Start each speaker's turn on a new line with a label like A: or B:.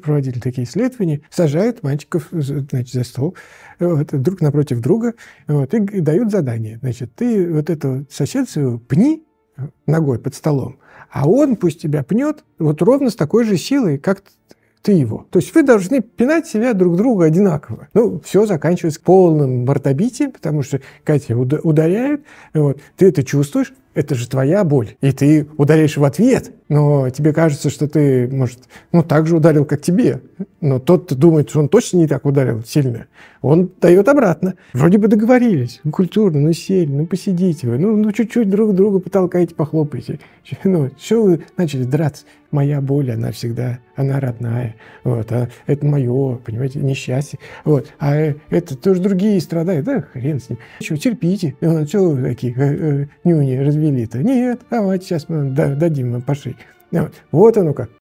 A: проводили такие исследования, сажают мальчиков значит, за стол э, вот, друг напротив друга вот, и дают задание. Значит, ты вот этого соседа пни э, ногой под столом, а он пусть тебя пнет вот ровно с такой же силой, как ты его. То есть вы должны пинать себя друг друга одинаково. Ну, все заканчивается полным мортобитием, потому что Катя ударяет, вот, ты это чувствуешь, это же твоя боль, и ты ударяешь в ответ, но тебе кажется, что ты, может, ну, так же ударил, как тебе. Но тот думает, что он точно не так ударил сильно. Он дает обратно. Вроде бы договорились. Ну, культурно, ну, сели, ну, посидите вы. Ну, ну чуть-чуть друг друга потолкайте, похлопайте. Ну, все вы начали драться? моя боль, она всегда, она родная, вот, а это мое, понимаете, несчастье, вот, а э, это тоже другие страдают, да, хрен с ним, что, терпите, ну, что такие э, э, нюни развели-то, нет, давайте сейчас мы дадим им пошить. Вот, вот оно как.